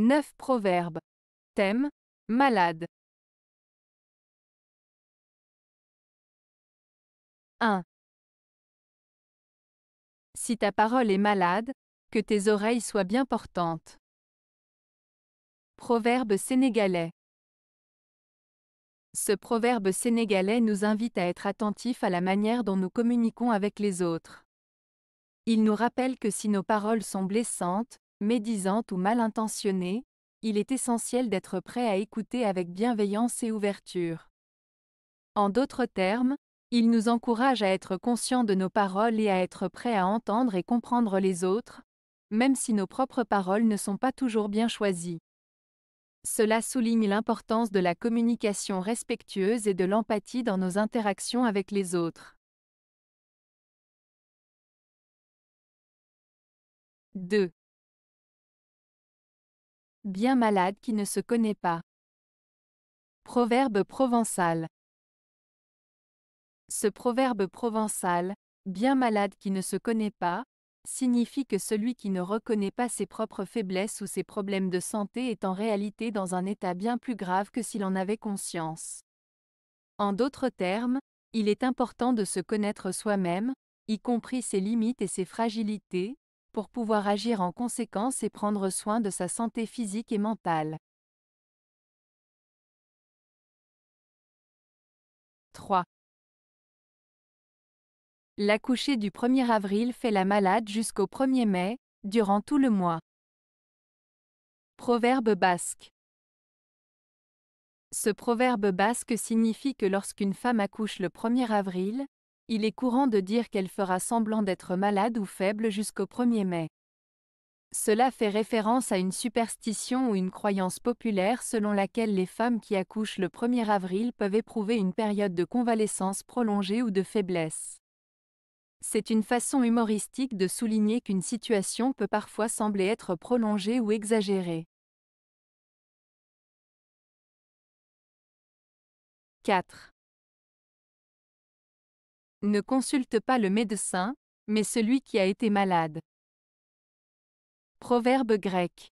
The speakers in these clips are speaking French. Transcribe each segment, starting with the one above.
9 proverbes. Thème Malade. 1. Si ta parole est malade, que tes oreilles soient bien portantes. Proverbe sénégalais. Ce proverbe sénégalais nous invite à être attentifs à la manière dont nous communiquons avec les autres. Il nous rappelle que si nos paroles sont blessantes, médisante ou mal intentionnée, il est essentiel d'être prêt à écouter avec bienveillance et ouverture. En d'autres termes, il nous encourage à être conscients de nos paroles et à être prêt à entendre et comprendre les autres, même si nos propres paroles ne sont pas toujours bien choisies. Cela souligne l'importance de la communication respectueuse et de l'empathie dans nos interactions avec les autres. 2. Bien malade qui ne se connaît pas. Proverbe provençal. Ce proverbe provençal, bien malade qui ne se connaît pas, signifie que celui qui ne reconnaît pas ses propres faiblesses ou ses problèmes de santé est en réalité dans un état bien plus grave que s'il en avait conscience. En d'autres termes, il est important de se connaître soi-même, y compris ses limites et ses fragilités, pour pouvoir agir en conséquence et prendre soin de sa santé physique et mentale. 3. L'accoucher du 1er avril fait la malade jusqu'au 1er mai, durant tout le mois. Proverbe basque. Ce proverbe basque signifie que lorsqu'une femme accouche le 1er avril, il est courant de dire qu'elle fera semblant d'être malade ou faible jusqu'au 1er mai. Cela fait référence à une superstition ou une croyance populaire selon laquelle les femmes qui accouchent le 1er avril peuvent éprouver une période de convalescence prolongée ou de faiblesse. C'est une façon humoristique de souligner qu'une situation peut parfois sembler être prolongée ou exagérée. 4. Ne consulte pas le médecin, mais celui qui a été malade. Proverbe grec.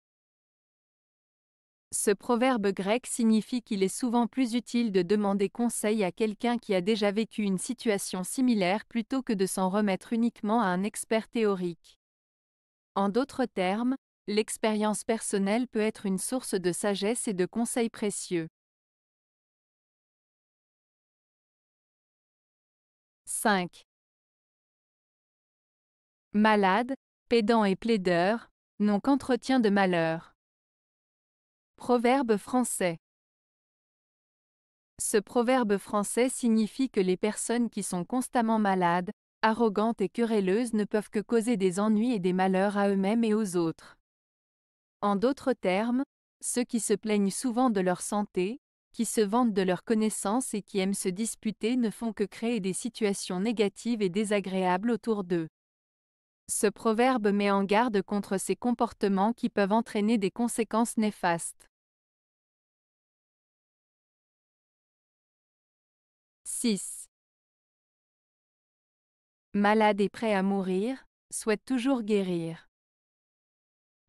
Ce proverbe grec signifie qu'il est souvent plus utile de demander conseil à quelqu'un qui a déjà vécu une situation similaire plutôt que de s'en remettre uniquement à un expert théorique. En d'autres termes, l'expérience personnelle peut être une source de sagesse et de conseils précieux. 5. Malades, pédant et plaideurs n'ont qu'entretien de malheur. Proverbe français. Ce proverbe français signifie que les personnes qui sont constamment malades, arrogantes et querelleuses ne peuvent que causer des ennuis et des malheurs à eux-mêmes et aux autres. En d'autres termes, ceux qui se plaignent souvent de leur santé, qui se vantent de leurs connaissances et qui aiment se disputer ne font que créer des situations négatives et désagréables autour d'eux. Ce proverbe met en garde contre ces comportements qui peuvent entraîner des conséquences néfastes. 6. Malade et prêt à mourir, souhaite toujours guérir.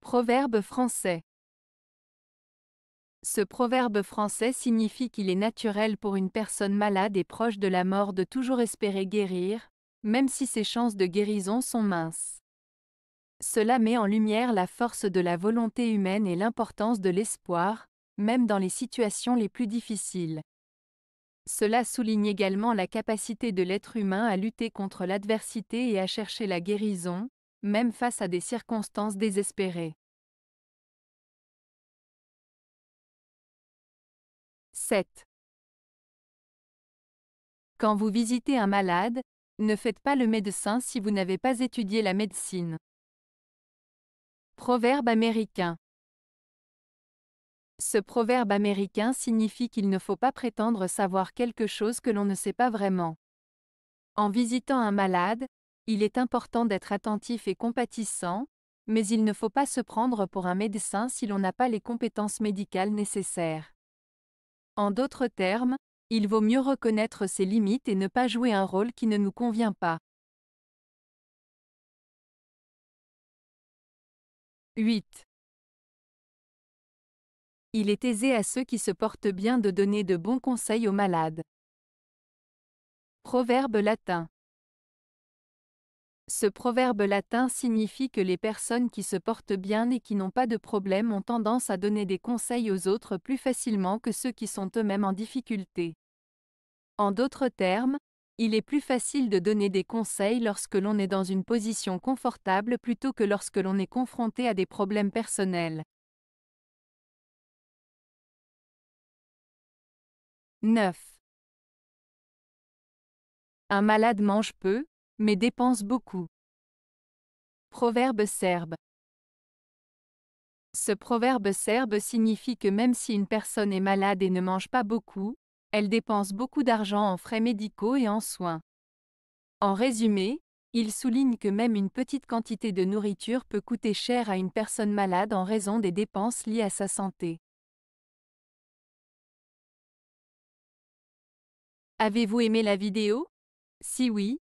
Proverbe français. Ce proverbe français signifie qu'il est naturel pour une personne malade et proche de la mort de toujours espérer guérir, même si ses chances de guérison sont minces. Cela met en lumière la force de la volonté humaine et l'importance de l'espoir, même dans les situations les plus difficiles. Cela souligne également la capacité de l'être humain à lutter contre l'adversité et à chercher la guérison, même face à des circonstances désespérées. 7. Quand vous visitez un malade, ne faites pas le médecin si vous n'avez pas étudié la médecine. Proverbe américain. Ce proverbe américain signifie qu'il ne faut pas prétendre savoir quelque chose que l'on ne sait pas vraiment. En visitant un malade, il est important d'être attentif et compatissant, mais il ne faut pas se prendre pour un médecin si l'on n'a pas les compétences médicales nécessaires. En d'autres termes, il vaut mieux reconnaître ses limites et ne pas jouer un rôle qui ne nous convient pas. 8. Il est aisé à ceux qui se portent bien de donner de bons conseils aux malades. Proverbe latin. Ce proverbe latin signifie que les personnes qui se portent bien et qui n'ont pas de problème ont tendance à donner des conseils aux autres plus facilement que ceux qui sont eux-mêmes en difficulté. En d'autres termes, il est plus facile de donner des conseils lorsque l'on est dans une position confortable plutôt que lorsque l'on est confronté à des problèmes personnels. 9. Un malade mange peu, mais dépense beaucoup. Proverbe serbe. Ce proverbe serbe signifie que même si une personne est malade et ne mange pas beaucoup, elle dépense beaucoup d'argent en frais médicaux et en soins. En résumé, il souligne que même une petite quantité de nourriture peut coûter cher à une personne malade en raison des dépenses liées à sa santé. Avez-vous aimé la vidéo Si oui,